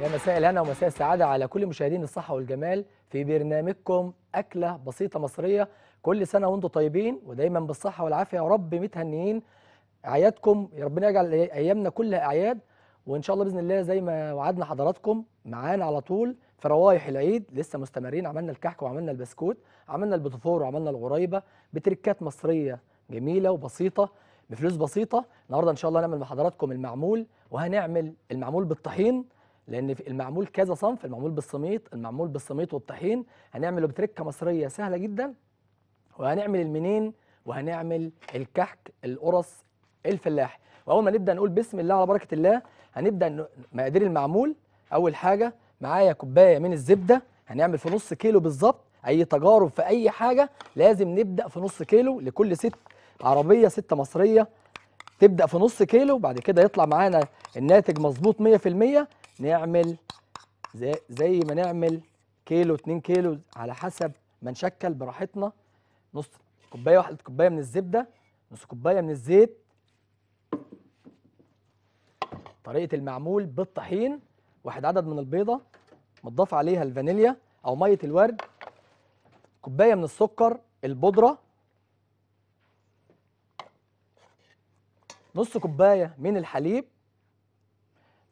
يا مساء الهنا ومساء السعادة على كل مشاهدين الصحة والجمال في برنامجكم أكلة بسيطة مصرية كل سنة وانتم طيبين ودايما بالصحة والعافية يا رب متهنيين أعيادكم يا ربنا يجعل أيامنا كلها أعياد وإن شاء الله بإذن الله زي ما وعدنا حضراتكم معانا على طول في روايح العيد لسه مستمرين عملنا الكحك وعملنا البسكوت عملنا البتفور وعملنا الغريبة بتركات مصرية جميلة وبسيطة بفلوس بسيطة النهارده إن شاء الله نعمل مع حضراتكم المعمول وهنعمل المعمول بالطحين لان المعمول كذا صنف المعمول بالصميت المعمول بالصميت والطحين هنعمله بتركه مصريه سهله جدا وهنعمل المنين وهنعمل الكحك القرص الفلاح واول ما نبدا نقول بسم الله على بركه الله هنبدا مقادير المعمول اول حاجه معايا كوبايه من الزبده هنعمل في نص كيلو بالظبط اي تجارب في اي حاجه لازم نبدا في نص كيلو لكل ست عربيه ست مصريه تبدا في نص كيلو بعد كده يطلع معانا الناتج مظبوط 100% نعمل زي, زي ما نعمل كيلو 2 كيلو على حسب ما نشكل براحتنا نص كوبايه واحده كوبايه من الزبده نص كوبايه من الزيت طريقه المعمول بالطحين واحد عدد من البيضه متضاف عليها الفانيليا او ميه الورد كوبايه من السكر البودره نص كوبايه من الحليب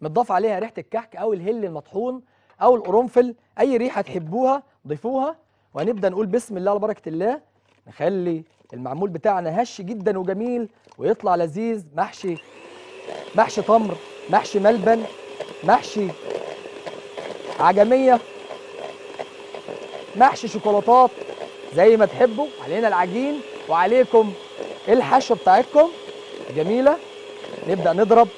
متضاف عليها ريحه الكحك او الهل المطحون او القرنفل اي ريحه تحبوها ضيفوها وهنبدا نقول بسم الله على بركه الله نخلي المعمول بتاعنا هش جدا وجميل ويطلع لذيذ محشي محشي تمر محشي ملبن محشي عجميه محشي شوكولاتات زي ما تحبوا علينا العجين وعليكم الحشوه بتاعتكم جميله نبدا نضرب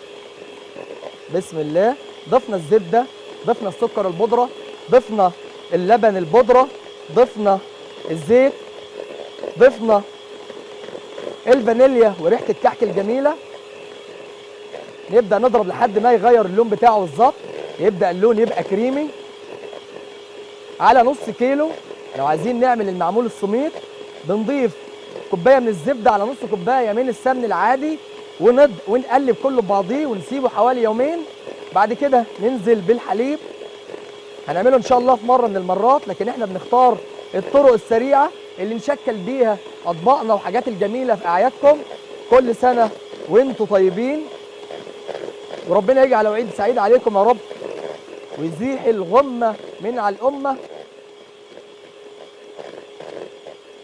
بسم الله ضفنا الزبده ضفنا السكر البودره ضفنا اللبن البودره ضفنا الزيت ضفنا الفانيليا وريحه الكحك الجميله نبدا نضرب لحد ما يغير اللون بتاعه بالظبط يبدا اللون يبقى كريمي على نص كيلو لو عايزين نعمل المعمول السميط بنضيف كوبايه من الزبده على نص كوبايه من السمن العادي وند... ونقلب كله ببعضيه ونسيبه حوالي يومين بعد كده ننزل بالحليب هنعمله ان شاء الله في مره من المرات لكن احنا بنختار الطرق السريعه اللي نشكل بيها اطباقنا وحاجات الجميله في اعيادكم كل سنه وانتم طيبين وربنا يجعل عيد سعيد عليكم يا رب ويزيح الغمه من على الامه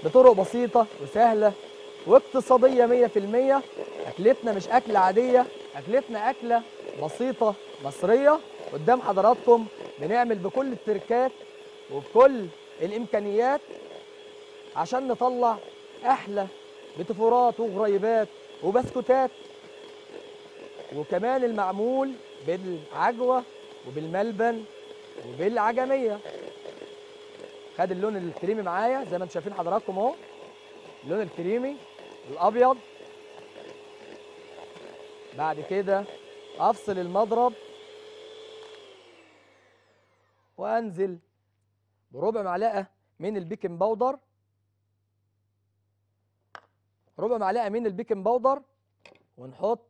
بطرق بسيطه وسهله واقتصادية 100% أكلتنا مش أكلة عادية أكلتنا أكلة بسيطة مصرية قدام حضراتكم بنعمل بكل التركات وبكل الإمكانيات عشان نطلع أحلى بتفورات وغريبات وبسكوتات وكمان المعمول بالعجوة وبالملبن وبالعجمية خد اللون الكريمي معايا زي ما انتم شايفين حضراتكم اهو اللون الكريمي الابيض بعد كده افصل المضرب وانزل بربع معلقه من البيكنج باودر ربع معلقه من البيكنج باودر ونحط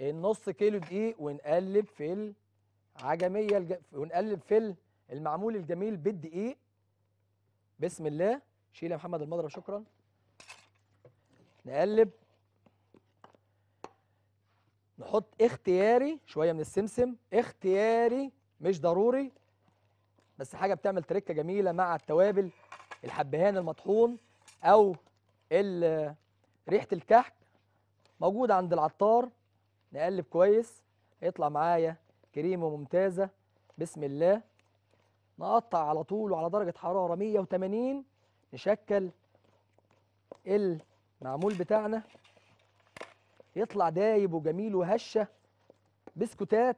النص كيلو دقيق ونقلب في العجميه الج... ونقلب في المعمول الجميل بالدقيق بسم الله شيل يا محمد المضرب شكرا نقلب نحط اختياري شويه من السمسم اختياري مش ضروري بس حاجه بتعمل تركه جميله مع التوابل الحبهان المطحون او ريحه الكحك موجود عند العطار نقلب كويس يطلع معايا كريمه ممتازه بسم الله نقطع على طول وعلى درجه حراره 180 نشكل ال معمول بتاعنا يطلع دايب وجميل وهشه بسكوتات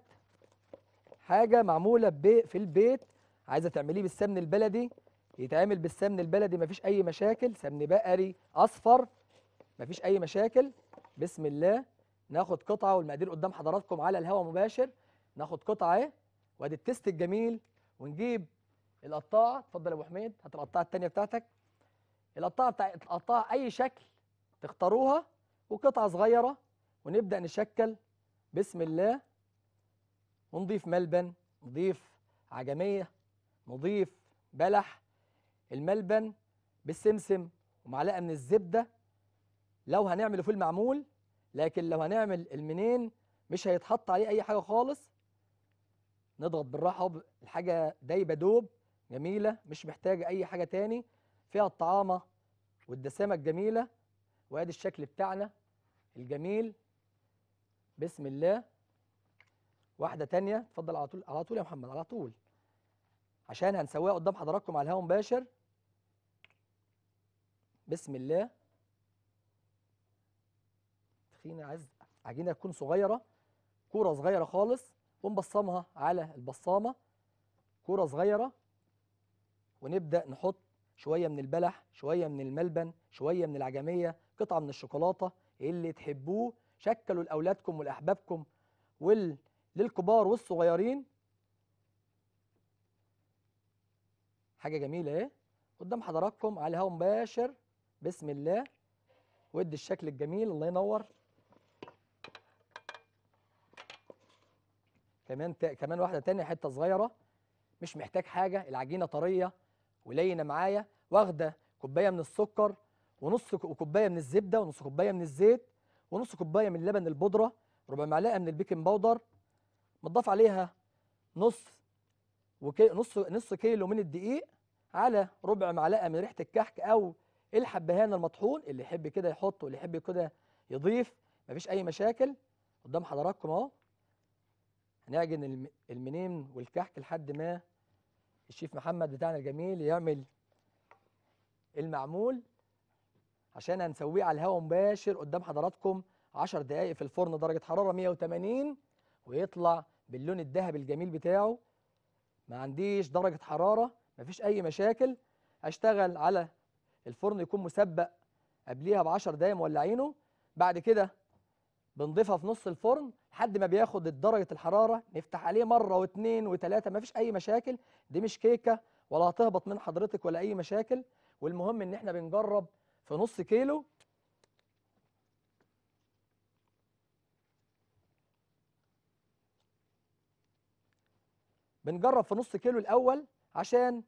حاجه معموله في البيت عايزه تعمليه بالسمن البلدي يتعمل بالسمن البلدي مفيش اي مشاكل سمن بقري اصفر مفيش اي مشاكل بسم الله ناخد قطعه والمقادير قدام حضراتكم على الهواء مباشر ناخد قطعه اهي وادي التست الجميل ونجيب القطاعه اتفضل يا ابو حميد هات القطاعه الثانيه بتاعتك القطاعه بتاع القطاعه اي شكل تختاروها وقطعة صغيرة ونبدأ نشكل بسم الله ونضيف ملبن نضيف عجمية نضيف بلح الملبن بالسمسم ومعلقة من الزبدة لو هنعمله في المعمول لكن لو هنعمل المنين مش هيتحط عليه أي حاجة خالص نضغط بالراحة الحاجة دايبة دوب جميلة مش محتاجة أي حاجة تاني فيها الطعامة والدسامة الجميلة وادي الشكل بتاعنا الجميل بسم الله واحده تانية اتفضل على طول على طول يا محمد على طول عشان هنسويها قدام حضراتكم على الهواء مباشر بسم الله تخينه عايز عجينه تكون صغيره كوره صغيره خالص ونبصمها على البصامه كوره صغيره ونبدا نحط شويه من البلح شويه من الملبن شويه من العجميه قطعه من الشوكولاته اللي تحبوه شكلوا لاولادكم ولاحبابكم وال للكبار والصغيرين حاجه جميله ايه قدام حضراتكم على الهواء مباشر بسم الله وادي الشكل الجميل الله ينور كمان ت... كمان واحده تانية حته صغيره مش محتاج حاجه العجينه طريه ولينه معايا واخده كوبايه من السكر ونص كوبايه من الزبده ونص كوبايه من الزيت ونص كوبايه من اللبن البودره ربع معلقه من البيكنج باودر متضاف عليها نص وكي نص نص كيلو من الدقيق على ربع معلقه من ريحه الكحك او الحبهان المطحون اللي يحب كده يحط واللي يحب كده يضيف مفيش اي مشاكل قدام حضراتكم اهو هنعجن المنين والكحك لحد ما الشيف محمد بتاعنا الجميل يعمل المعمول عشان هنسويه على الهواء مباشر قدام حضراتكم 10 دقائق في الفرن درجه حراره 180 ويطلع باللون الذهبي الجميل بتاعه ما عنديش درجه حراره ما فيش اي مشاكل اشتغل على الفرن يكون مسبق قبليها ب 10 دقايق مولعينه بعد كده بنضيفها في نص الفرن لحد ما بياخد درجه الحراره نفتح عليه مره واثنين وثلاثه فيش اي مشاكل دي مش كيكه ولا هتهبط من حضرتك ولا اي مشاكل والمهم ان احنا بنجرب في نص كيلو بنجرب في نص كيلو الاول عشان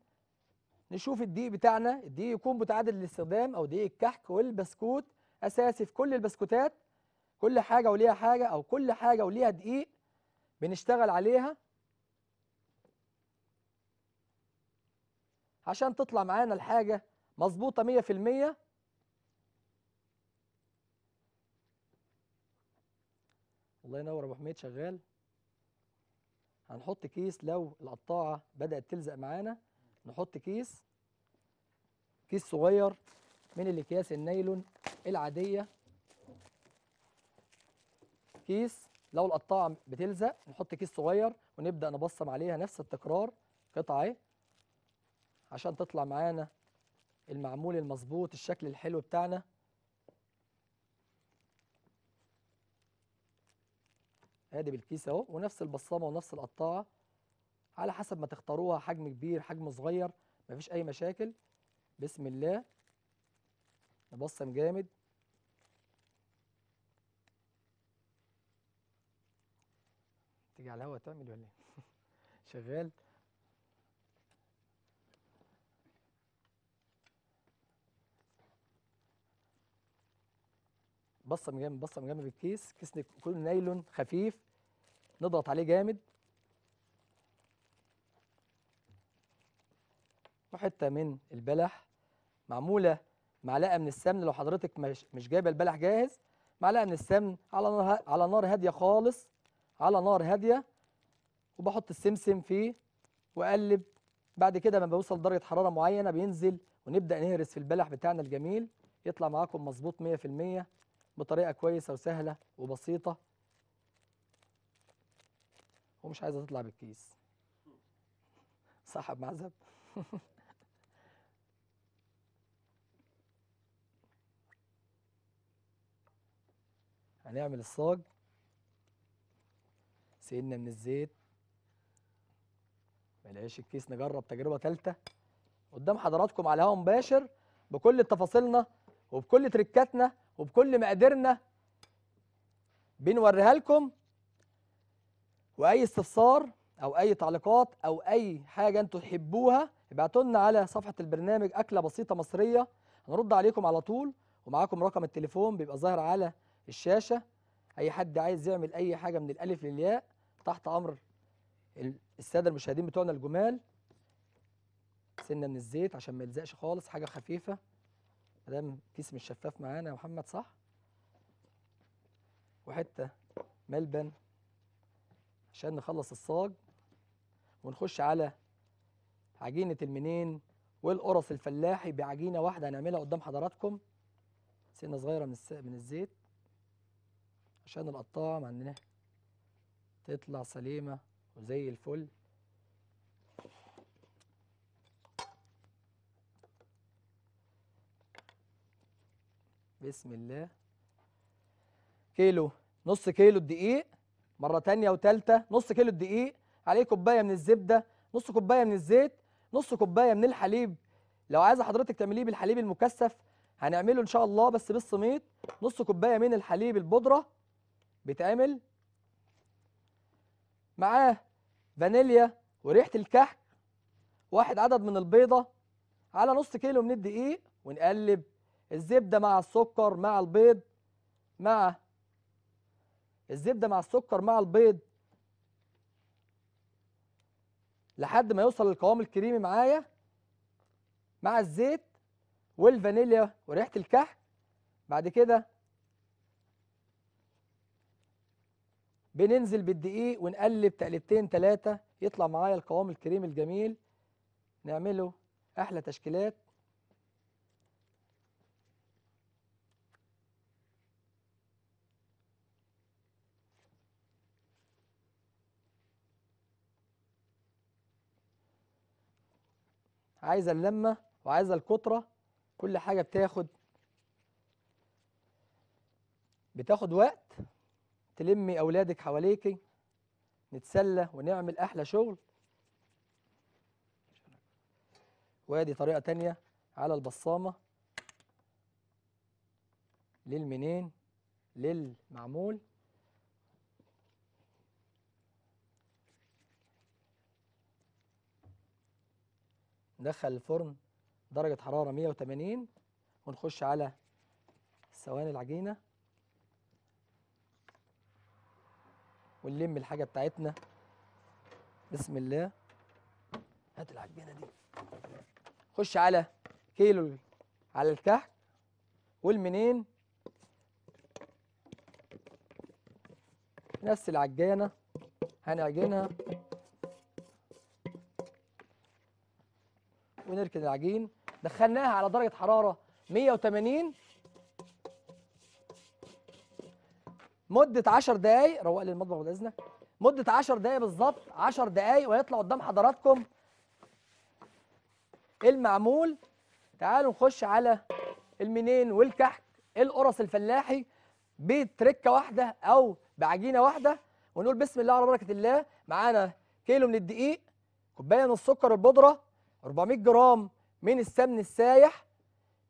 نشوف الدقيق بتاعنا الدقيق يكون متعادل للاستخدام او دقيق الكحك والبسكوت اساسي في كل البسكوتات كل حاجه وليها حاجه او كل حاجه وليها دقيق بنشتغل عليها عشان تطلع معانا الحاجه مظبوطه 100% الله ينور ابو حميد شغال هنحط كيس لو القطاعه بدات تلزق معانا نحط كيس كيس صغير من الاكياس النايلون العاديه كيس لو القطاعه بتلزق نحط كيس صغير ونبدا نبصم عليها نفس التكرار قطعه اهي عشان تطلع معانا المعمول المظبوط الشكل الحلو بتاعنا ادي بالكيس اهو ونفس البصامه ونفس القطاعه على حسب ما تختاروها حجم كبير حجم صغير مفيش اي مشاكل بسم الله نبصم جامد تيجي على الهوا تعمل ولا ايه شغال من جنب بصه من جنب الكيس كيس كله نايلون خفيف نضغط عليه جامد وحته من البلح معموله معلقه من السمن لو حضرتك مش, مش جايبه البلح جاهز معلقه من السمن على نار على نار هاديه خالص على نار هاديه وبحط السمسم فيه واقلب بعد كده لما بيوصل درجه حراره معينه بينزل ونبدا نهرس في البلح بتاعنا الجميل يطلع معاكم مظبوط 100% بطريقه كويسه وسهله وبسيطه ومش عايزه تطلع بالكيس صاحب معزب هنعمل الصاج سيبنا من الزيت بلاش الكيس نجرب تجربه ثالثه قدام حضراتكم على هوا مباشر بكل تفاصيلنا وبكل تريكاتنا وبكل ما قدرنا بنوريها لكم واي استفسار او اي تعليقات او اي حاجه انتوا تحبوها ابعتوا لنا على صفحه البرنامج اكله بسيطه مصريه هنرد عليكم على طول ومعاكم رقم التليفون بيبقى ظاهر على الشاشه اي حد عايز يعمل اي حاجه من الالف للياء تحت امر الساده المشاهدين بتوعنا الجمال سنه من الزيت عشان ما يلزقش خالص حاجه خفيفه مادام كيس مش شفاف معانا يا محمد صح وحته ملبن عشان نخلص الصاج ونخش على عجينه المنين والقرص الفلاحي بعجينه واحده هنعملها قدام حضراتكم سنه صغيره من من الزيت عشان القطاعه ما عندنا تطلع سليمه وزي الفل بسم الله كيلو نص كيلو الدقيق مرة تانية وتالتة نص كيلو الدقيق عليه كوباية من الزبدة نص كوباية من الزيت نص كوباية من الحليب لو عايزة حضرتك تعمليه بالحليب المكثف هنعمله إن شاء الله بس بالسميط نص كوباية من الحليب البودرة بيتعمل معاه فانيليا وريحة الكحك واحد عدد من البيضة على نص كيلو من الدقيق ونقلب الزبدة مع السكر مع البيض مع الزبدة مع السكر مع البيض لحد ما يوصل للقوام الكريمي معايا مع الزيت والفانيليا وريحة الكحك بعد كده بننزل بالدقيق ونقلب تقلبتين ثلاثة يطلع معايا القوام الكريمي الجميل نعمله أحلى تشكيلات عايزه اللمه وعايزه الكتره كل حاجه بتاخد بتاخد وقت تلمي اولادك حواليكي نتسلى ونعمل احلى شغل وادي طريقه تانية على البصامه للمنين للمعمول ندخل الفرن درجة حرارة 180 ونخش على سواني العجينة ونلم الحاجة بتاعتنا بسم الله هات العجينة دي خش على كيلو على الكحك والمنين نفس العجانة هنعجنها ونركن العجين دخلناها على درجة حرارة 180 مدة 10 دقايق روق لي المطبخ بعد إذنك مدة 10 دقايق بالظبط 10 دقايق وهيطلع قدام حضراتكم المعمول تعالوا نخش على المنين والكحك القرص الفلاحي بتركه واحده او بعجينه واحده ونقول بسم الله على بركه الله معانا كيلو من الدقيق كوبايه من السكر البودره 400 جرام من السمن السايح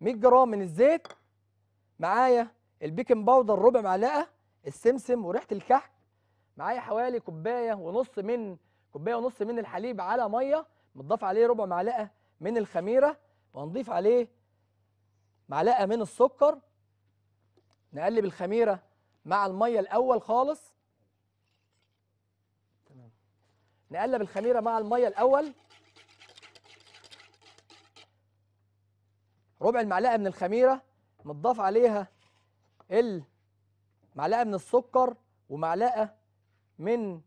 100 جرام من الزيت معايا البيكنج باودر ربع معلقه السمسم وريحه الكحك معايا حوالي كوبايه ونص من كوبايه ونص من الحليب على ميه متضاف عليه ربع معلقه من الخميره وهنضيف عليه معلقه من السكر نقلب الخميره مع الميه الاول خالص نقلب الخميره مع الميه الاول ربع المعلقه من الخميره متضاف عليها المعلقه من السكر ومعلقه من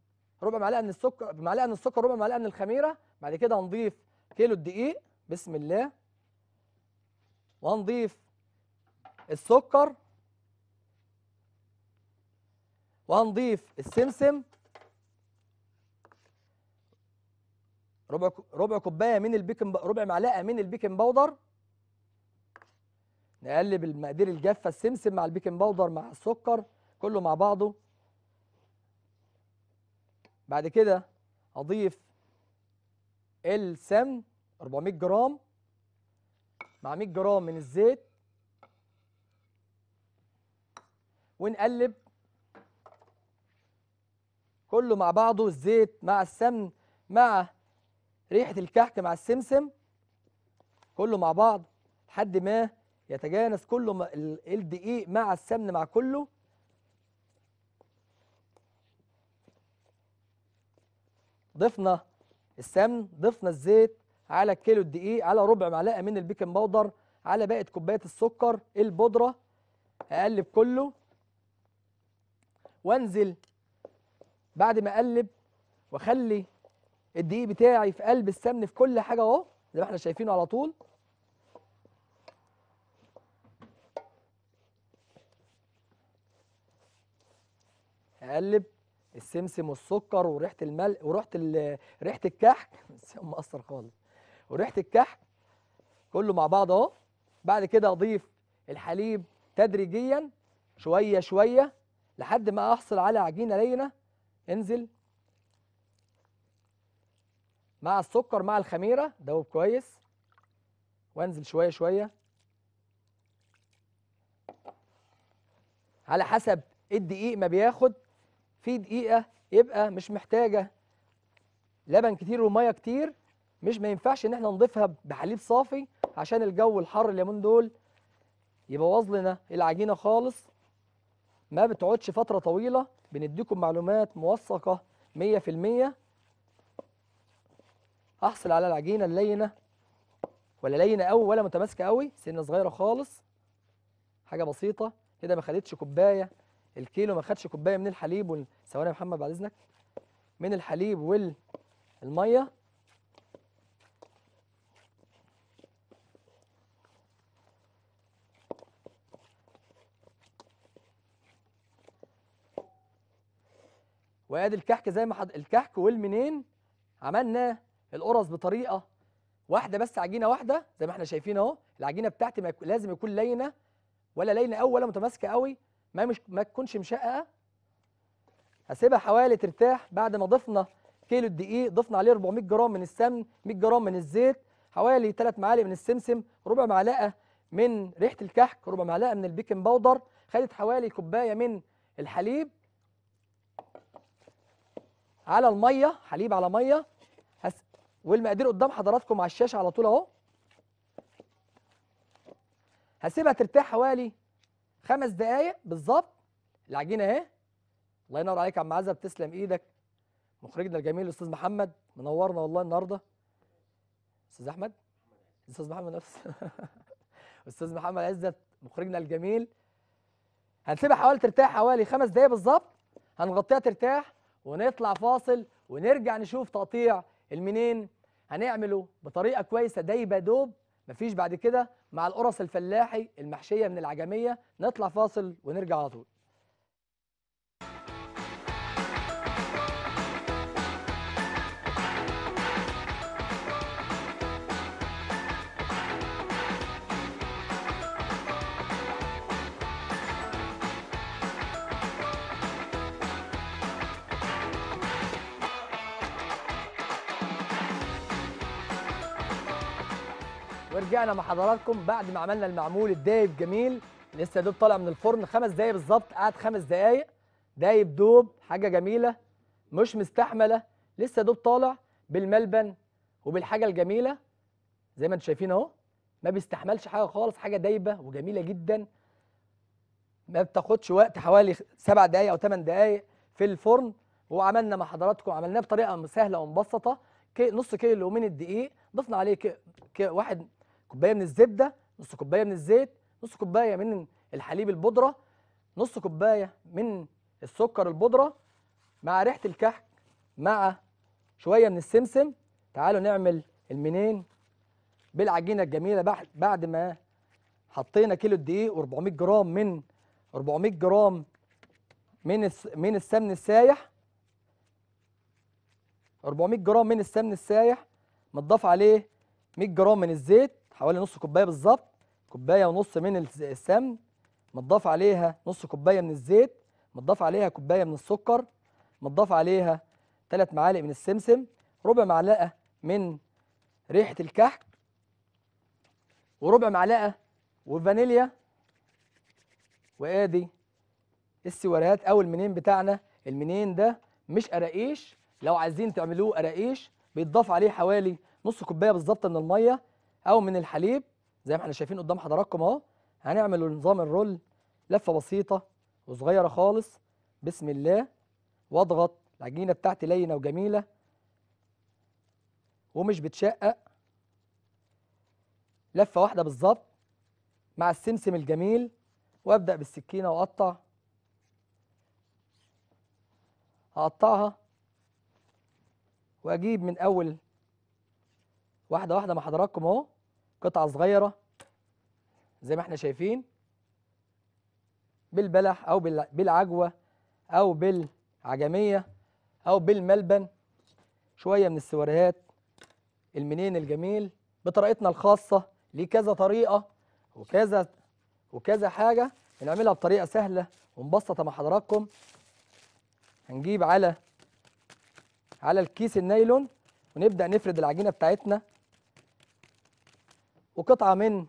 ربع معلقه من السكر معلقه من السكر ربع معلقه من الخميره بعد كده هنضيف كيلو الدقيق بسم الله وهنضيف السكر وهنضيف السمسم ربع ربع كوبايه من البيكنج ربع معلقه من البيكنج باودر نقلب المقادير الجافه السمسم مع البيكنج باودر مع السكر كله مع بعضه بعد كده اضيف السمن 400 جرام مع 100 جرام من الزيت ونقلب كله مع بعضه الزيت مع السمن مع ريحه الكحك مع السمسم كله مع بعض لحد ما يتجانس كله الدقيق e مع السمن مع كله ضفنا السمن ضفنا الزيت على كيلو الدقيق على ربع معلقه من البيكنج باودر على باقه كوبايه السكر البودره اقلب كله وانزل بعد ما اقلب واخلي الدقيق بتاعي في قلب السمن في كل حاجه اهو زي ما احنا شايفينه على طول اقلب السمسم والسكر وريحه الملح وريحه ريحه الكحك مقصر خالص وريحه الكحك كله مع بعض اهو بعد كده اضيف الحليب تدريجيا شويه شويه لحد ما احصل على عجينه لينه انزل مع السكر مع الخميره دوب كويس وانزل شويه شويه على حسب الدقيق ما بياخد في دقيقة يبقى مش محتاجة لبن كتير ومية كتير مش ما ينفعش ان احنا نضيفها بحليب صافي عشان الجو الحر اليومين دول يبوظ لنا العجينة خالص ما بتقعدش فترة طويلة بنديكم معلومات موثقة 100% احصل على العجينة اللينة ولا لينة قوي ولا متماسكة قوي سنة صغيرة خالص حاجة بسيطة كده ما خدتش كوباية الكيلو ما خدش كوبايه من الحليب وال... ثواني يا محمد بعد اذنك من الحليب والميه وادي الكحك زي ما حد... الكحك والمنين عملنا القرص بطريقه واحده بس عجينه واحده زي ما احنا شايفين اهو العجينه بتاعتي ما... لازم يكون لينه ولا لينه قوي ولا متماسكه قوي ما مش ما تكونش مشققه هسيبها حوالي ترتاح بعد ما ضفنا كيلو الدقيق ضفنا عليه 400 جرام من السمن 100 جرام من الزيت حوالي 3 معالق من السمسم ربع معلقه من ريحه الكحك ربع معلقه من البيكنج باودر خدت حوالي كوبايه من الحليب على الميه حليب على ميه هس... والمقادير قدام حضراتكم على الشاشه على طول اهو هسيبها ترتاح حوالي خمس دقايق بالظبط العجينه اهي الله ينور عليك يا عم عزب تسلم ايدك مخرجنا الجميل الاستاذ محمد منورنا والله النهارده استاذ احمد استاذ محمد نفس استاذ محمد عزت مخرجنا الجميل هنسيبها حوالي ترتاح حوالي خمس دقايق بالظبط هنغطيها ترتاح ونطلع فاصل ونرجع نشوف تقطيع المنين هنعمله بطريقه كويسه دايبه دوب مفيش بعد كده مع القرص الفلاحي المحشية من العجمية نطلع فاصل ونرجع على طول ورجعنا مع حضراتكم بعد ما عملنا المعمول الدايب جميل لسه دوب طالع من الفرن خمس دقايق بالظبط قعد خمس دقايق دايب دوب حاجه جميله مش مستحمله لسه دوب طالع بالملبن وبالحاجه الجميله زي ما انتم شايفين اهو ما بيستحملش حاجه خالص حاجه دايبه وجميله جدا ما بتاخدش وقت حوالي سبع دقايق او ثمان دقايق في الفرن وعملنا مع حضراتكم عملناه بطريقه سهله ومبسطه نص كيلو من الدقيق ضفنا عليه كي واحد كوبايه من الزبده نص كوبايه من الزيت نص كوبايه من الحليب البودره نص كوبايه من السكر البودره مع ريحه الكحك مع شويه من السمسم تعالوا نعمل المنين بالعجينه الجميله بعد ما حطينا كيلو الدقيق و400 جرام من 400 جرام من من السمن السايح 400 جرام من السمن السايح متضاف عليه 100 جرام من الزيت حوالي نص كوبايه بالظبط كوبايه ونص من السمن متضاف عليها نص كوبايه من الزيت متضاف عليها كوبايه من السكر متضاف عليها ثلاث معالق من السمسم ربع معلقه من ريحه الكحك وربع معلقه وفانيليا وادي السوارات او المنين بتاعنا المنين ده مش قراقيش لو عايزين تعملوه قراقيش بيتضاف عليه حوالي نص كوبايه بالظبط من الميه او من الحليب زي ما احنا شايفين قدام حضراتكم اهو هنعمل نظام الرول لفه بسيطه وصغيره خالص بسم الله واضغط العجينه بتاعتي لينه وجميله ومش بتشقق لفه واحده بالظبط مع السمسم الجميل وابدا بالسكينه واقطع هقطعها واجيب من اول واحده واحده مع حضراتكم اهو قطعة صغيرة زي ما احنا شايفين بالبلح أو بالعجوة أو بالعجمية أو بالملبن شوية من السواريهات المنين الجميل بطريقتنا الخاصة ليه كذا طريقة وكذا وكذا حاجة بنعملها بطريقة سهلة ومبسطة مع حضراتكم هنجيب على على الكيس النايلون ونبدأ نفرد العجينة بتاعتنا وقطعة من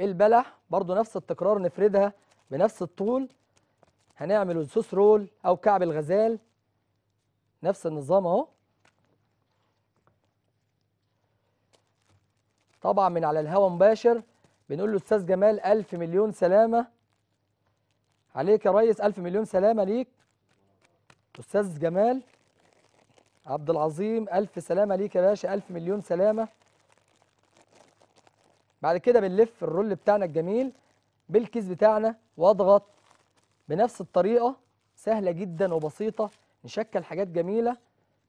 البلح برضو نفس التكرار نفردها بنفس الطول هنعمل السوس رول أو كعب الغزال نفس النظام أهو طبعا من على الهوا مباشر بنقول له أستاذ جمال ألف مليون سلامة عليك يا ريس ألف مليون سلامة ليك أستاذ جمال عبد العظيم ألف سلامة ليك يا باشا ألف مليون سلامة بعد كده بنلف الرول بتاعنا الجميل بالكيس بتاعنا واضغط بنفس الطريقة سهلة جدا وبسيطة نشكل حاجات جميلة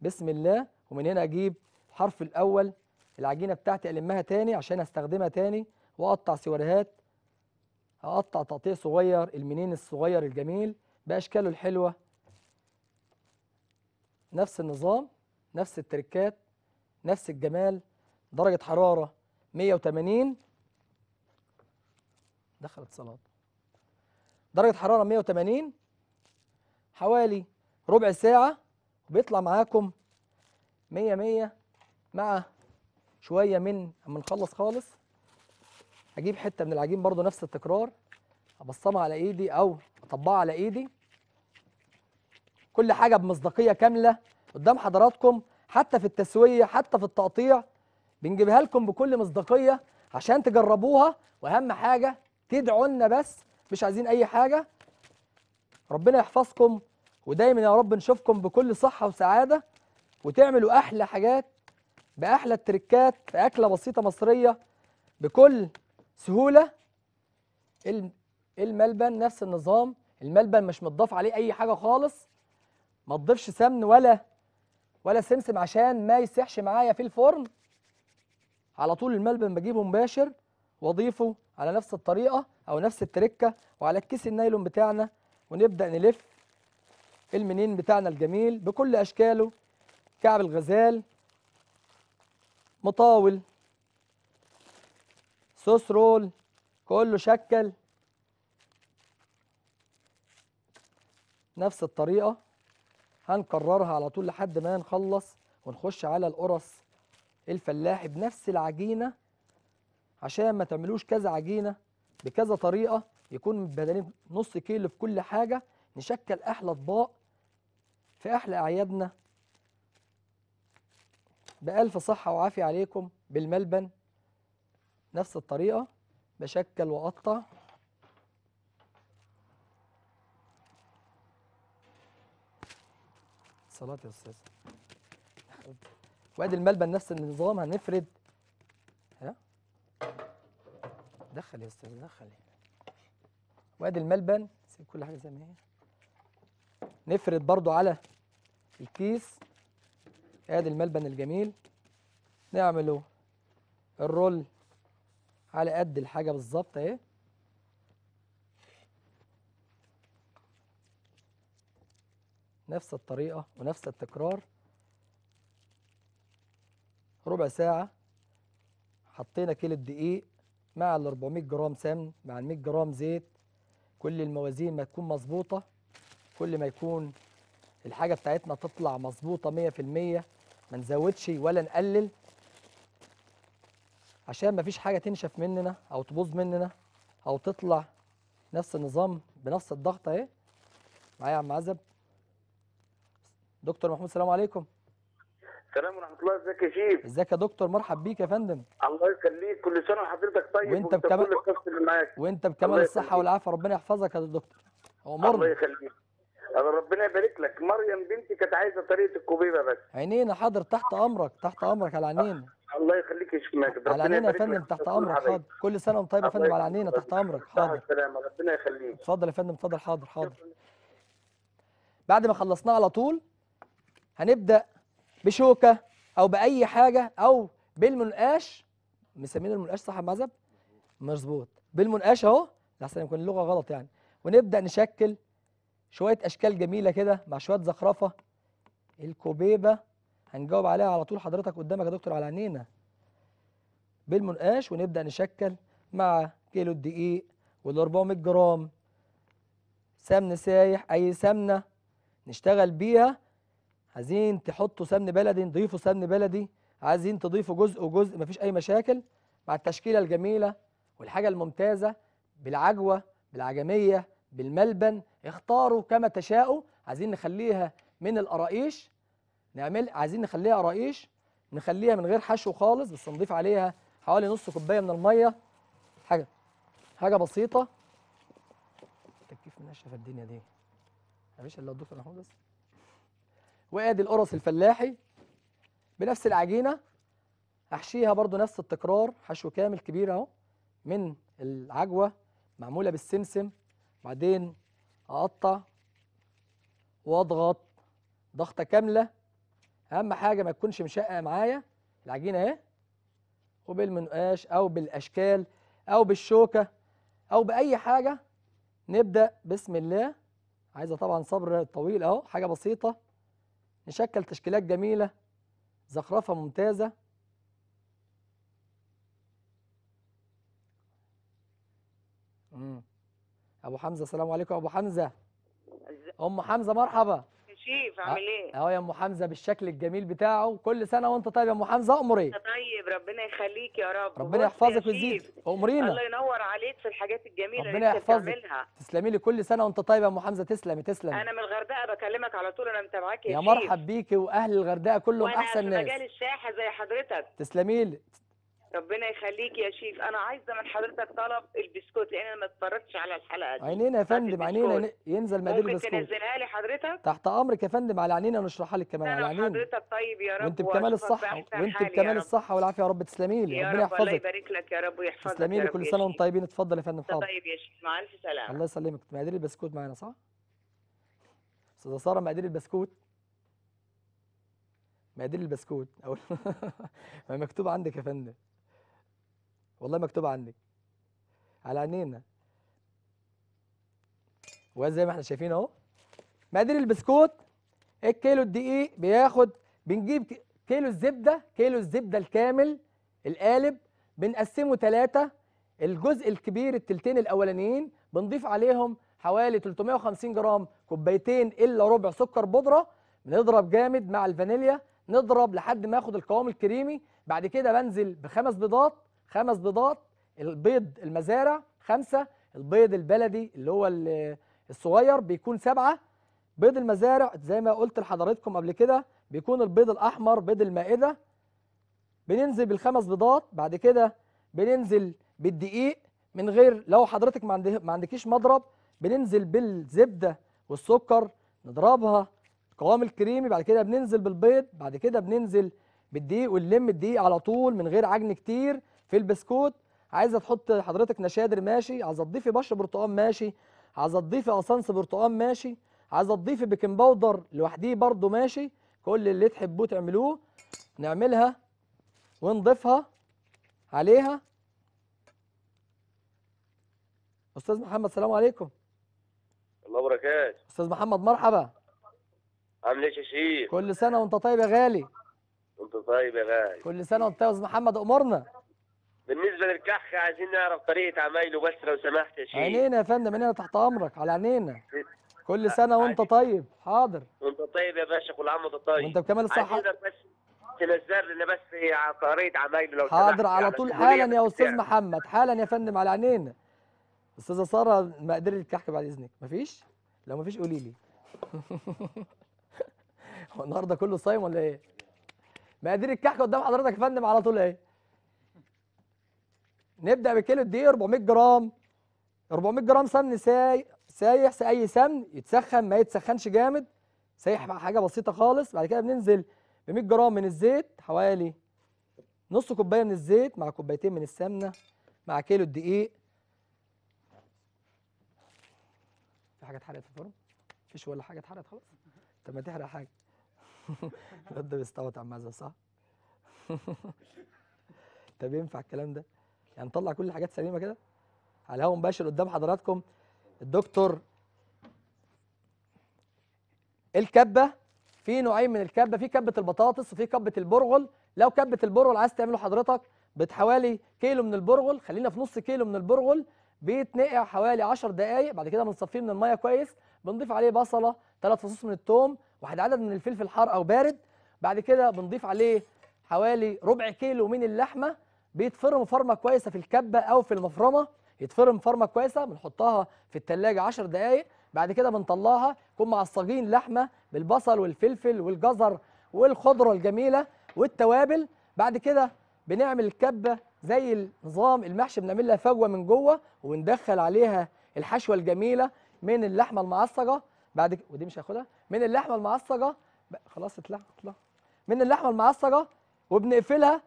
بسم الله ومن هنا اجيب الحرف الاول العجينة بتاعتي المها تاني عشان استخدمها تاني واقطع سواريهات اقطع تقطيع صغير المنين الصغير الجميل باشكاله الحلوة نفس النظام نفس التركات نفس الجمال درجة حرارة 180 دخلت صلاة درجة حرارة 180 حوالي ربع ساعة بيطلع معاكم 100 100 مع شوية من اما نخلص خالص أجيب حتة من العجين برضو نفس التكرار أبصمها على إيدي أو أطبقها على إيدي كل حاجة بمصداقية كاملة قدام حضراتكم حتى في التسوية حتى في التقطيع بنجيبها لكم بكل مصداقيه عشان تجربوها واهم حاجه تدعوا لنا بس مش عايزين اي حاجه ربنا يحفظكم ودايما يا رب نشوفكم بكل صحه وسعاده وتعملوا احلى حاجات باحلى التركات في اكله بسيطه مصريه بكل سهوله الملبن نفس النظام الملبن مش متضاف عليه اي حاجه خالص ما تضيفش سمن ولا ولا سمسم عشان ما يسيحش معايا في الفرن على طول الملبن بجيبه مباشر واضيفه على نفس الطريقه او نفس التركه وعلى الكيس النايلون بتاعنا ونبدا نلف المنين بتاعنا الجميل بكل اشكاله كعب الغزال مطاول سوس رول كله شكل نفس الطريقه هنكررها على طول لحد ما نخلص ونخش على القرص الفلاح بنفس العجينه عشان ما تعملوش كذا عجينه بكذا طريقه يكون بدلين نص كيلو في كل حاجه نشكل احلى اطباق في احلى اعيادنا بألف صحة وعافية عليكم بالملبن نفس الطريقة بشكل وأقطع صلاة يا أستاذ وادي الملبن نفس النظام هنفرد ها دخل يا استاذ دخل وادي الملبن سيب كل حاجه زي ما هي نفرد برضو على الكيس ادي الملبن الجميل نعمله الرول على قد الحاجه بالظبط اهي نفس الطريقه ونفس التكرار ربع ساعة حطينا كيلو دقيق مع ال 400 جرام سمن مع ال 100 جرام زيت كل الموازين ما تكون مظبوطة كل ما يكون الحاجة بتاعتنا تطلع مظبوطة 100% ما نزودش ولا نقلل عشان ما فيش حاجة تنشف مننا أو تبوظ مننا أو تطلع نفس النظام بنفس الضغط أهي معايا يا عم عزب دكتور محمود السلام عليكم السلام ورحمه الله ازيك يا شيف ازيك يا دكتور مرحب بيك يا فندم الله يخليك كل سنه وحضرتك طيب وانت بكمال وانت بكمال الصحه والعافيه ربنا يحفظك يا دكتور هو مر الله يخليك ربنا يبارك لك مريم بنتي كانت عايزه طريقه الكوبيبه بس عينينا حاضر تحت امرك تحت امرك على عينينا الله يخليك يا شيخ ماجد على عينينا يا فندم تحت امرك حاضر كل سنه وانت طيب يا فندم على عينينا تحت امرك حاضر ربنا يخليك اتفضل يا فندم اتفضل حاضر حاضر بعد ما خلصناه على طول هنبدا بشوكه او باي حاجه او بالمنقاش مسمينه المنقاش صح يا مظبوط بالمنقاش اهو لحسن يكون اللغه غلط يعني ونبدا نشكل شويه اشكال جميله كده مع شويه زخرفه الكوبيبه هنجاوب عليها على طول حضرتك قدامك يا دكتور على عينينا بالمنقاش ونبدا نشكل مع كيلو الدقيق وال 400 جرام سمن سايح اي سمنه نشتغل بيها عايزين تحطوا سمن بلدي نضيفوا سمن بلدي عايزين تضيفوا جزء وجزء مفيش اي مشاكل مع التشكيله الجميله والحاجه الممتازه بالعجوه بالعجميه بالملبن اختاروا كما تشاؤوا عايزين نخليها من القراقيش نعمل عايزين نخليها قراقيش نخليها من غير حشو خالص بس نضيف عليها حوالي نص كوبايه من الميه حاجه حاجه بسيطه كيف منشف الدنيا دي يا باشا الدكتور محمود بس وادي القرص الفلاحي بنفس العجينه هحشيها برضو نفس التكرار حشو كامل كبير اهو من العجوه معموله بالسمسم وبعدين اقطع واضغط ضغطه كامله اهم حاجه ما تكونش مشقه معايا العجينه اهي وبالمنقاش او بالاشكال او بالشوكه او باي حاجه نبدا بسم الله عايزه طبعا صبر طويل اهو حاجه بسيطه نشكل تشكيلات جميلة زخرفة ممتازة مم. أبو حمزة السلام عليكم أبو حمزة أم حمزة مرحبا شيف عامل ايه؟ اهو يا ام حمزه بالشكل الجميل بتاعه كل سنه وانت طيب يا ام حمزه امري ايه؟ طيب ربنا يخليك يا رب ربنا يحفظك ويزيد امرينا الله ينور عليك في الحاجات الجميله ربنا اللي انت بتعملها تسلمي لي كل سنه وانت طيب يا ام حمزه تسلمي تسلمي انا من الغردقه بكلمك على طول انا متابعاك يا, يا مرحب بيكي واهل الغردقه كلهم احسن ناس وانا في مجال الساحه زي حضرتك تسلمي لي ربنا يخليك يا شيف انا عايزه من حضرتك طلب البسكوت لان انا ما اتفرجتش على الحلقه دي عينينا يا فندم عينينا ينزل مقادير البسكوت ممكن تنزلها لي حضرتك تحت امرك يا فندم على عينينا ونشرحها لك كمان على عينينا حضرتك طيب يا رب وانت بكمال الصحه وانت بكمال الصحه والعافيه يا رب تسلمي لي ربنا يحفظك الله يبارك لك يا رب ويحفظك تسلمي لي كل سنه وانت طيبين اتفضل يا فندم حاضر طيب يا شيف مع الف سلامه الله يسلمك مقادير البسكوت معانا صح؟ استاذه ساره مقادير البسكوت مقادير البسكوت او مكتوب عندك يا فندم والله مكتوب عني على عينينا وزي ما احنا شايفين اهو مقادير البسكوت ايه الكيلو الدقيق بياخد بنجيب كيلو الزبده كيلو الزبده الكامل القالب بنقسمه ثلاثه الجزء الكبير التلتين الاولانيين بنضيف عليهم حوالي 350 جرام كوبايتين الا ربع سكر بودره بنضرب جامد مع الفانيليا نضرب لحد ما اخد القوام الكريمي بعد كده بنزل بخمس بيضات خمس بيضات البيض المزارع خمسة البيض البلدي اللي هو الصغير بيكون سبعة بيض المزارع زي ما قلت لحضراتكم قبل كده بيكون البيض الأحمر بيض المائدة بننزل بالخمس بيضات بعد كده بننزل بالدقيق من غير لو حضرتك ما, عندكيش مضرب بننزل بالزبدة والسكر نضربها قوام الكريمي بعد كده بننزل بالبيض بعد كده بننزل بالدقيق ونلم الدقيق على طول من غير عجن كتير في البسكوت عايزه تحط حضرتك نشادر ماشي عايزه تضيفي بشر برتقال ماشي عايزه تضيفي اسانس برتقال ماشي عايزه تضيفي بيكنج باودر لوحديه برده ماشي كل اللي تحبوه تعملوه نعملها ونضيفها عليها استاذ محمد سلام عليكم الله وبركاته استاذ محمد مرحبا عامل ايه يا شيخ كل سنه وانت طيب يا غالي وانت طيب يا غالي كل سنه وانت طيب يا استاذ محمد امورنا بالنسبه للكح عايزين نعرف طريقه عمايله بس لو سمحت يا شيخ عينينا يا فندم عينينا تحت امرك على عينينا كل سنه وانت طيب حاضر وانت طيب يا باشا كل عام وانت طيب وانت بكمال الصحه بس تنزل لنا بس طريقه عمايله لو سمحت حاضر على يعني، طول حالا يا استاذ محمد حالا يا فندم على عينينا استاذه ساره مقدره الكحك بعد اذنك مفيش لو مفيش قولي لي هو النهارده كله صايم ولا ايه مقادير الكحك قدام حضرتك يا فندم على طول اهي نبدأ بكيلو دي 400 جرام 400 جرام سمن ساي سايح اي سمن يتسخن ما يتسخنش جامد سايح مع حاجة بسيطة خالص بعد كده بننزل ب 100 جرام من الزيت حوالي نص كوباية من الزيت مع كوبايتين من السمنة مع كيلو الدقيق في حاجة اتحرقت في الفرن؟ مفيش ولا حاجة اتحرقت خلاص؟ طب ما تحرق حاجة الواد ده بيستوت على صح؟ طب ينفع الكلام ده؟ يعني نطلع كل الحاجات سليمه كده على الهواء مباشر قدام حضراتكم الدكتور الكبه في نوعين من الكبه في كبه البطاطس وفي كبه البرغل لو كبه البرغل عايز تعمله حضرتك بتحوالي كيلو من البرغل خلينا في نص كيلو من البرغل بيتنقع حوالي 10 دقائق بعد كده بنصفيه من الميه كويس بنضيف عليه بصله ثلاث فصوص من الثوم واحد عدد من الفلفل حار او بارد بعد كده بنضيف عليه حوالي ربع كيلو من اللحمه بيتفرم فرمه كويسه في الكبه او في المفرمه يتفرم فرمه كويسه بنحطها في التلاجة 10 دقائق بعد كده بنطلعها نكون معصجين لحمه بالبصل والفلفل والجزر والخضره الجميله والتوابل بعد كده بنعمل الكبه زي النظام المحشي بنعملها فجوه من جوه وبندخل عليها الحشوه الجميله من اللحمه المعصجه بعد كده ودي مش هاخدها من اللحمه المعصجه خلاص اطلع اطلع من اللحمه المعصجه وبنقفلها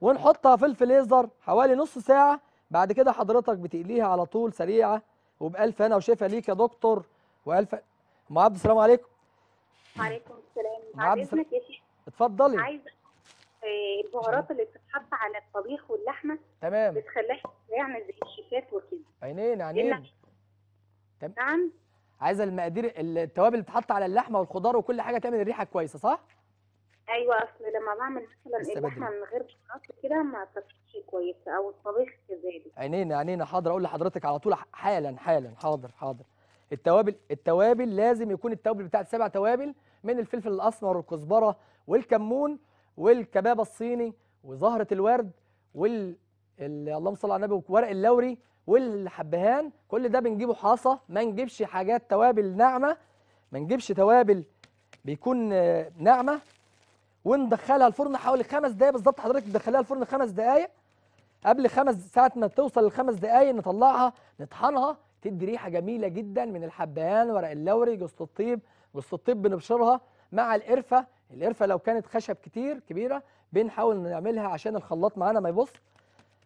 ونحطها في الفليزر حوالي نص ساعه بعد كده حضرتك بتقليها على طول سريعه وبالف هنا وشفا ليك يا دكتور والف ام عبد السلام عليكم وعليكم السلام بعد اذنك يا شيخ اتفضلي عايزه آه، البهارات اللي بتتحط على الطبيخ واللحمه تمام بتخليها يعمل يعني زي الشيفات وكده عينين عينين إيه تمام نعم. عايزه المقادير التوابل اللي بتتحط على اللحمه والخضار وكل حاجه تعمل الريحه كويسه صح؟ ايوه اصل لما بعمل مثلا اللحمه من غير بهارات كده ما بتطلعش كويسه او الطبيخ كذلك عينينا عينينا حاضر اقول لحضرتك على طول حالا حالا حاضر حاضر التوابل التوابل لازم يكون التوابل بتاعت سبع توابل من الفلفل الاسمر والكزبره والكمون والكباب الصيني وزهره الورد وال اللهم صل على النبي وورق اللوري والحبهان كل ده بنجيبه حاصه ما نجيبش حاجات توابل ناعمه ما نجيبش توابل بيكون آه، ناعمه وندخلها الفرن حوالي خمس دقايق بالظبط حضرتك تدخليها الفرن خمس دقايق قبل خمس ساعة ما توصل للخمس دقايق نطلعها نطحنها تدي ريحة جميلة جدا من الحبيان ورق اللوري جوز الطيب جوز الطيب بنبشرها مع القرفة القرفة لو كانت خشب كتير كبيرة بنحاول نعملها عشان الخلاط معانا ما يبص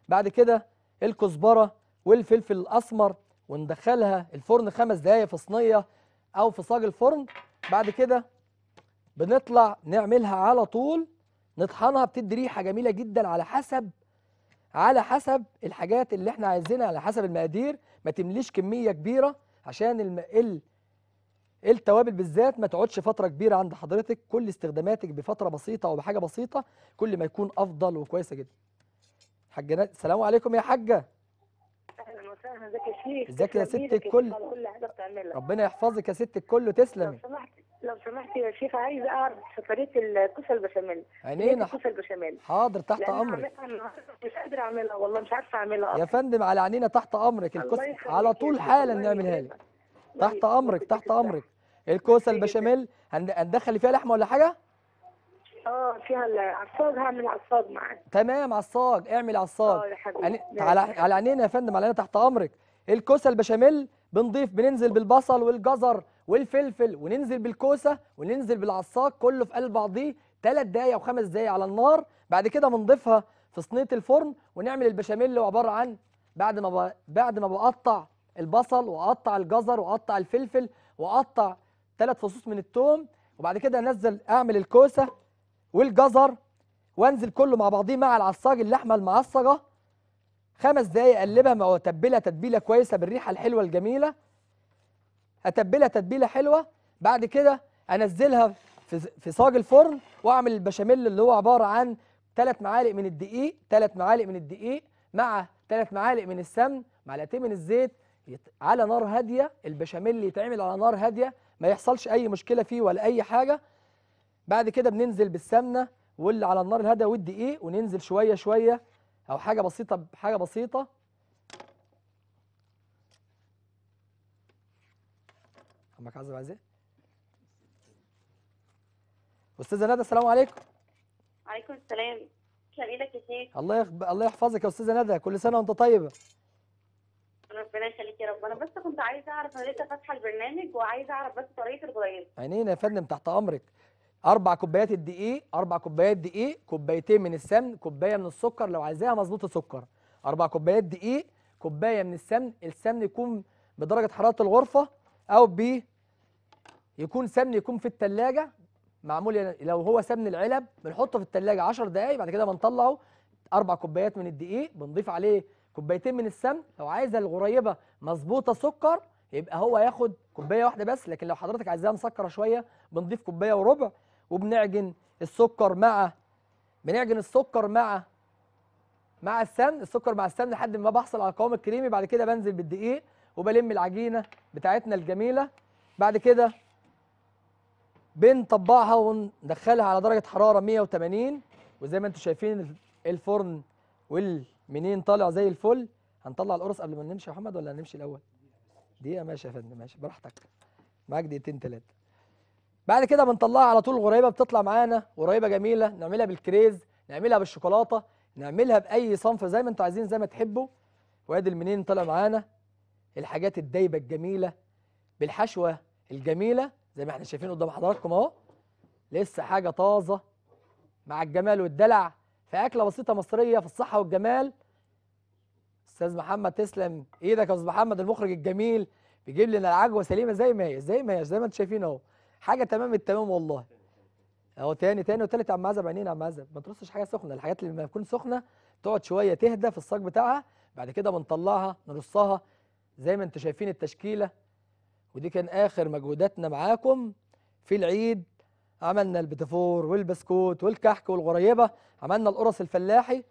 بعد كده الكزبرة والفلفل الأسمر وندخلها الفرن خمس دقايق في صينية أو في صاج الفرن بعد كده بنطلع نعملها على طول نطحنها بتدي ريحه جميله جدا على حسب على حسب الحاجات اللي احنا عايزينها على حسب المقادير ما تمليش كميه كبيره عشان الم... ال... التوابل بالذات ما تقعدش فتره كبيره عند حضرتك كل استخداماتك بفتره بسيطه او بحاجه بسيطه كل ما يكون افضل وكويسه جدا حجه السلام عليكم يا حاجه اهلا وسهلا ازيك يا شيخ ازيك يا ست الكل ربنا يحفظك يا ست الكل وتسلمي لو سمحت لو سمحت يا شيخ عايز اعرف طريقه الكوسه البشاميل عينينا الكوسه البشاميل حاضر تحت امرك مش قادره اعملها والله مش عارفه اعملها يا فندم على عينينا تحت امرك الكوسه على طول حالا نعملها لك تحت امرك تحت امرك الكوسه البشاميل هندخل فيها لحمه ولا حاجه؟ اه فيها العصاج هعمل عصاج معاك تمام عصاج اعمل عصاج اه يا حبيبي على على عينينا يا فندم على عينينا تحت امرك الكوسه البشاميل بنضيف بننزل بالبصل والجزر والفلفل وننزل بالكوسه وننزل بالعصاق كله في قلب بعضيه 3 دقايق او 5 دقايق على النار بعد كده بنضيفها في صينيه الفرن ونعمل البشاميل اللي هو عباره عن بعد ما بعد ما بقطع البصل واقطع الجزر واقطع الفلفل واقطع ثلاث فصوص من الثوم وبعد كده انزل اعمل الكوسه والجزر وانزل كله مع بعضيه مع العصاج اللحمه المعصجه خمس دقايق اقلبها او اتبلها تتبيله كويسه بالريحه الحلوه الجميله اتبلها تتبيله حلوه بعد كده انزلها في صاج الفرن واعمل البشاميل اللي هو عباره عن ثلاث معالق من الدقيق ثلاث معالق من الدقيق مع ثلاث معالق من السمن معلقتين من الزيت على نار هاديه البشاميل يتعمل على نار هاديه ما يحصلش اي مشكله فيه ولا اي حاجه بعد كده بننزل بالسمنه واللي على النار الهاديه والدقيق وننزل شويه شويه أو حاجة بسيطة حاجة بسيطة أمك عزب عايز إيه؟ أستاذة ندى السلام عليكم عليكم السلام شغيلك يا شيخ الله يخب... الله يحفظك يا أستاذة ندى كل سنة وأنت طيبة ربنا يخليك يا رب انا بس كنت عايزه اعرف انا لسه فاتحه البرنامج وعايزه اعرف بس طريقه الغياب عينينا يا فندم تحت امرك اربع كوبايات الدقيق اربع كوبايات دقيق كوبايتين من السمن كوبايه من السكر لو عايزاها مظبوطه سكر اربع كوبايات دقيق كوبايه من السمن السمن يكون بدرجه حراره الغرفه او ب يكون سمن يكون في الثلاجه معمول يعني لو هو سمن العلب بنحطه في الثلاجه 10 دقائق بعد كده بنطلعه اربع كوبايات من الدقيق بنضيف عليه كوبايتين من السمن لو عايزه الغريبه مظبوطه سكر يبقى هو ياخد كوبايه واحده بس لكن لو حضرتك عايزاها مسكره شويه بنضيف كوبايه وربع وبنعجن السكر مع بنعجن السكر مع مع السمن السكر مع السمن لحد ما بحصل على القوام الكريمي بعد كده بنزل بالدقيق وبلم العجينه بتاعتنا الجميله بعد كده بنطبعها وندخلها على درجه حراره 180 وزي ما انتم شايفين الفرن والمنين طالع زي الفل هنطلع القرص قبل ما نمشي يا محمد ولا هنمشي الاول دقيقه ماشي يا فندم ماشي براحتك معاك دقيقتين ثلاثه بعد كده بنطلعها على طول غريبه بتطلع معانا غريبه جميله نعملها بالكريز نعملها بالشوكولاته نعملها باي صنف زي ما انتوا عايزين زي ما تحبوا وادي المنين طلع معانا الحاجات الدايبه الجميله بالحشوه الجميله زي ما احنا شايفين قدام حضراتكم اهو لسه حاجه طازه مع الجمال والدلع في اكله بسيطه مصريه في الصحه والجمال استاذ محمد تسلم ايدك يا استاذ محمد المخرج الجميل بيجيب لنا العجوه سليمه زي ما هي زي ما هي زي ما انتوا شايفين اهو حاجه تمام التمام والله اهو تاني تاني وتالت يا عم عزب عينينا يا عم عزب ما ترصش حاجه سخنه الحاجات اللي لما تكون سخنه تقعد شويه تهدى في الصاج بتاعها بعد كده بنطلعها نرصها زي ما انتم شايفين التشكيله ودي كان اخر مجهوداتنا معاكم في العيد عملنا البتفور والبسكوت والكحك والغريبه عملنا القرص الفلاحي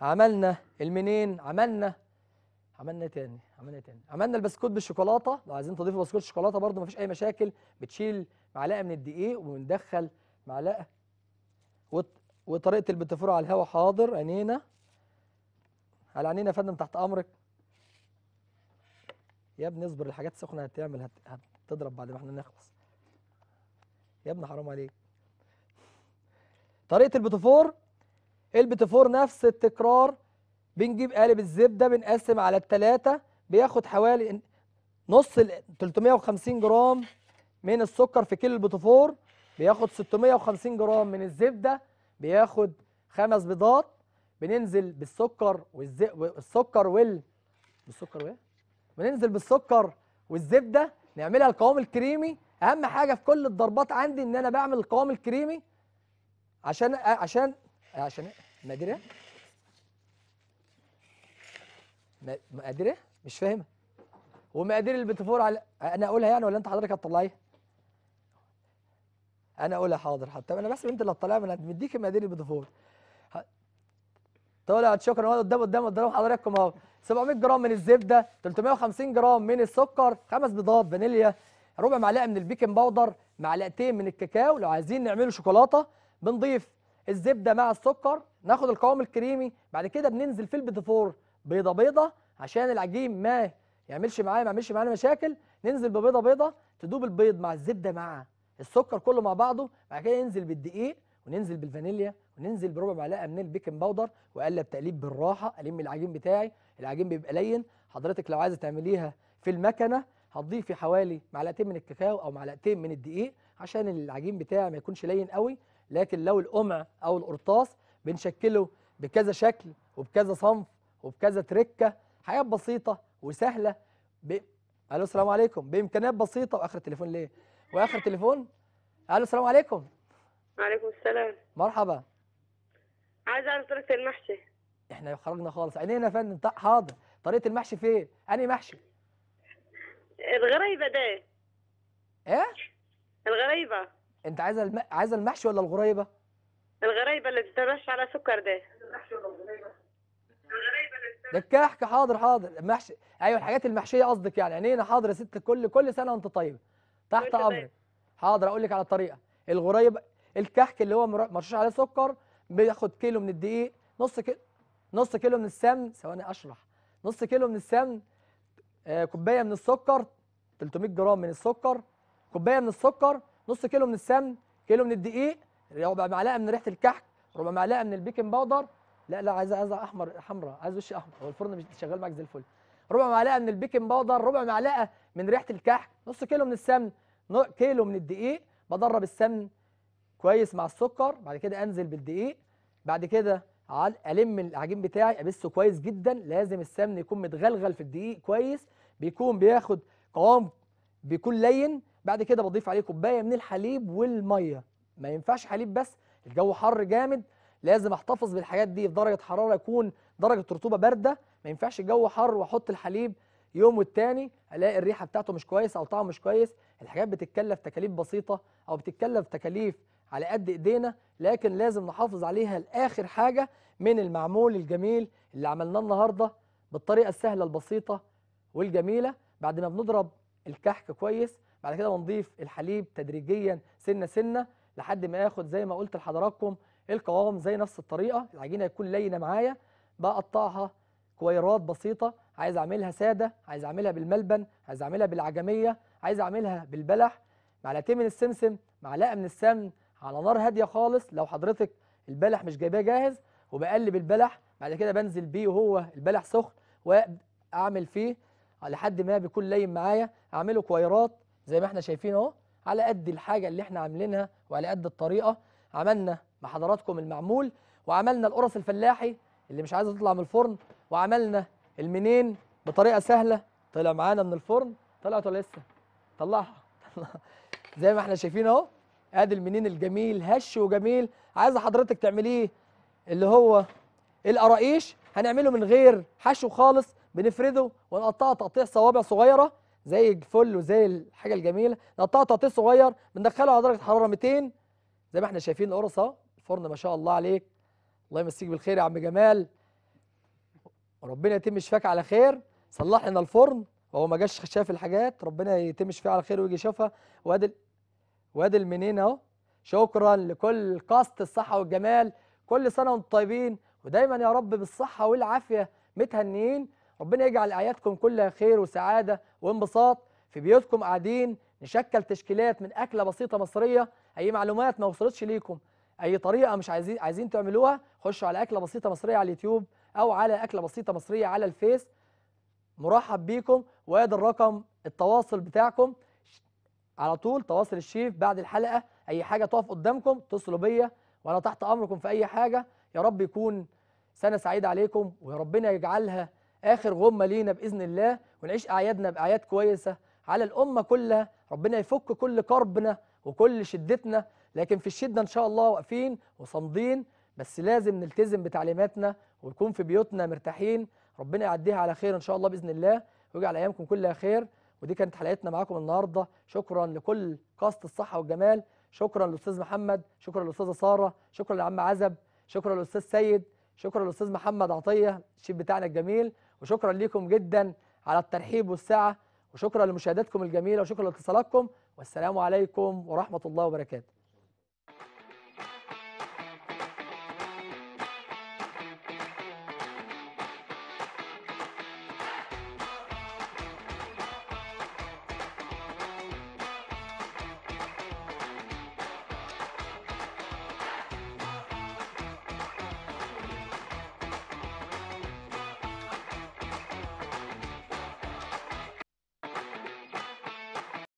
عملنا المنين عملنا عملنا تاني عملنا تاني عملنا البسكوت بالشوكولاته لو عايزين تضيفوا بسكوت شوكولاته برده مفيش اي مشاكل بتشيل معلقه من الدقيق وندخل معلقه وطريقه البتفور على الهواء حاضر عينينا على عينينا يا فندم تحت امرك يا ابني اصبر الحاجات السخنه هتعمل هت... هتضرب بعد ما احنا نخلص يا ابني حرام عليك طريقه البتفور البتفور نفس التكرار بنجيب قالب الزبده بنقسم على الثلاثه بياخد حوالي نص ال 350 جرام من السكر في كيلو البوتفور بياخد 650 جرام من الزبده بياخد خمس بيضات بننزل بالسكر والسكر وال بالسكر وايه؟ بننزل بالسكر والزبده نعملها القوام الكريمي اهم حاجه في كل الضربات عندي ان انا بعمل القوام الكريمي عشان عشان عشان ما ادري مقادير ايه؟ مش فاهمها ومقادير البتفور على انا اقولها يعني ولا انت حضرتك هتطلعيها؟ انا اقولها حاضر حتى انا بس انت اللي هتطلعيها انا مديك مقادير فور طلعت شكرا اهو قدام قدام قدام حضراتكم اهو 700 جرام من الزبده 350 جرام من السكر خمس بيضات فانيليا ربع معلقه من البيكنج باودر معلقتين من الكاكاو لو عايزين نعمله شوكولاته بنضيف الزبده مع السكر ناخد القوام الكريمي بعد كده بننزل في البيتفور بيضه بيضه عشان العجين ما يعملش معايا ما يعملش معانا مشاكل ننزل ببيضه بيضه تدوب البيض مع الزبده مع السكر كله مع بعضه بعد كده ننزل بالدقيق وننزل بالفانيليا وننزل بربع معلقه من البيكنج باودر واقلب تقليب بالراحه الم العجين بتاعي العجين بيبقى لين حضرتك لو عايزه تعمليها في المكنه هتضيفي حوالي معلقتين من الكاكاو او معلقتين من الدقيق عشان العجين بتاعي ما يكونش لين قوي لكن لو القمع او القرطاس بنشكله بكذا شكل وبكذا صنف وبكذا تركه حاجات بسيطه وسهله ب... الو السلام عليكم بامكانيات بسيطه واخر تليفون ليه واخر تليفون الو السلام عليكم وعليكم السلام مرحبا عايز اعرف طريقه المحشي احنا خرجنا خالص عينينا يا فندم حاضر طريقه المحشي فين انهي محشي الغريبه ده ايه الغريبه انت عايزه الم... عايزه المحشي ولا الغريبه الغريبه اللي بتتمشى على سكر ده المحشي ولا الغريبه الغريبه ده الكحك حاضر حاضر المحشي ايوه الحاجات المحشيه قصدك يعني عينينا حاضر يا ست الكل كل سنه وانت طيبه تحت امرك حاضر اقول لك على الطريقه الغريب الكحك اللي هو مرشوش عليه سكر بياخد كيلو من الدقيق نص كيلو نص كيلو من السمن ثواني اشرح نص كيلو من السمن آه كوبايه من السكر 300 جرام من السكر كوبايه من السكر نص كيلو من السمن كيلو من الدقيق ربع معلقه من ريحه الكحك ربع معلقه من البيكنج باودر لا لا عايز عايز احمر حمراء عايز وش احمر هو الفرن مش شغال معاك زي الفل ربع معلقه من البيكنج باودر ربع معلقه من ريحه الكحك نص كيلو من السمن كيلو من الدقيق بدرب السمن كويس مع السكر بعد كده انزل بالدقيق بعد كده الم العجين بتاعي ابسه كويس جدا لازم السمن يكون متغلغل في الدقيق كويس بيكون بياخد قوام بيكون لين بعد كده بضيف عليه كوبايه من الحليب والميه ما ينفعش حليب بس الجو حر جامد لازم احتفظ بالحاجات دي في درجه حراره يكون درجه رطوبه بارده ما ينفعش الجو حر واحط الحليب يوم والتاني الاقي الريحه بتاعته مش كويس او طعمه مش كويس الحاجات بتتكلف تكاليف بسيطه او بتتكلف تكاليف على قد ايدينا لكن لازم نحافظ عليها لاخر حاجه من المعمول الجميل اللي عملناه النهارده بالطريقه السهله البسيطه والجميله بعد ما بنضرب الكحك كويس بعد كده بنضيف الحليب تدريجيا سنه سنه لحد ما ياخد زي ما قلت لحضراتكم القوام زي نفس الطريقه العجينه تكون لينه معايا بقطعها كويرات بسيطه عايز اعملها ساده عايز اعملها بالملبن عايز اعملها بالعجميه عايز اعملها بالبلح معلقتين من السمسم معلقه من السمن على نار هاديه خالص لو حضرتك البلح مش جايباه جاهز وبقلب البلح بعد كده بنزل بيه وهو البلح سخن واعمل فيه لحد ما بيكون لين معايا اعمله كويرات زي ما احنا شايفين اهو على قد الحاجه اللي احنا عاملينها وعلى قد الطريقه عملنا مع حضراتكم المعمول وعملنا القرص الفلاحي اللي مش عايزه تطلع من الفرن وعملنا المنين بطريقه سهله طلع معانا من الفرن طلعت ولا لسه طلعها زي ما احنا شايفين اهو ادي المنين الجميل هش وجميل عايزه حضرتك تعمليه اللي هو القراقيش هنعمله من غير حشو خالص بنفرده ونقطعه تقطيع صوابع صغيره زي الفل وزي الحاجه الجميله نقطعه تقطيع صغير بندخله على درجه حراره 200 زي ما احنا شايفين القرص اهو فرن ما شاء الله عليك الله يمسيك بالخير يا عم جمال ربنا يتم شفاك على خير صلح لنا الفرن وهو ما جاش شاف الحاجات ربنا يتم شفاه على خير ويجي يشوفها وادي وادي المنين اهو شكرا لكل قصد الصحه والجمال كل سنه وانتم طيبين ودايما يا رب بالصحه والعافيه متهنيين ربنا يجعل اعيادكم كلها خير وسعاده وانبساط في بيوتكم قاعدين نشكل تشكيلات من اكله بسيطه مصريه اي معلومات ما وصلتش ليكم اي طريقه مش عايزين عايزين تعملوها خشوا على اكله بسيطه مصريه على اليوتيوب او على اكله بسيطه مصريه على الفيس مرحب بيكم وادي الرقم التواصل بتاعكم على طول تواصل الشيف بعد الحلقه اي حاجه تقف قدامكم اتصلوا بيا وانا تحت امركم في اي حاجه يا رب يكون سنه سعيده عليكم ويا ربنا يجعلها اخر غمه لينا باذن الله ونعيش اعيادنا باعياد كويسه على الامه كلها ربنا يفك كل كربنا وكل شدتنا لكن في الشدة إن شاء الله واقفين وصامدين بس لازم نلتزم بتعليماتنا ونكون في بيوتنا مرتاحين ربنا يعديها على خير إن شاء الله بإذن الله ويجعل أيامكم كلها خير ودي كانت حلقتنا معاكم النهاردة شكرا لكل كاست الصحة والجمال شكرا للأستاذ محمد شكرا للأستاذة سارة شكرا لعم عزب شكرا للأستاذ سيد شكرا للأستاذ محمد عطية الشيف بتاعنا الجميل وشكرا ليكم جدا على الترحيب والسعة وشكرا لمشاهداتكم الجميلة وشكرا لاتصالاتكم والسلام عليكم ورحمة الله وبركاته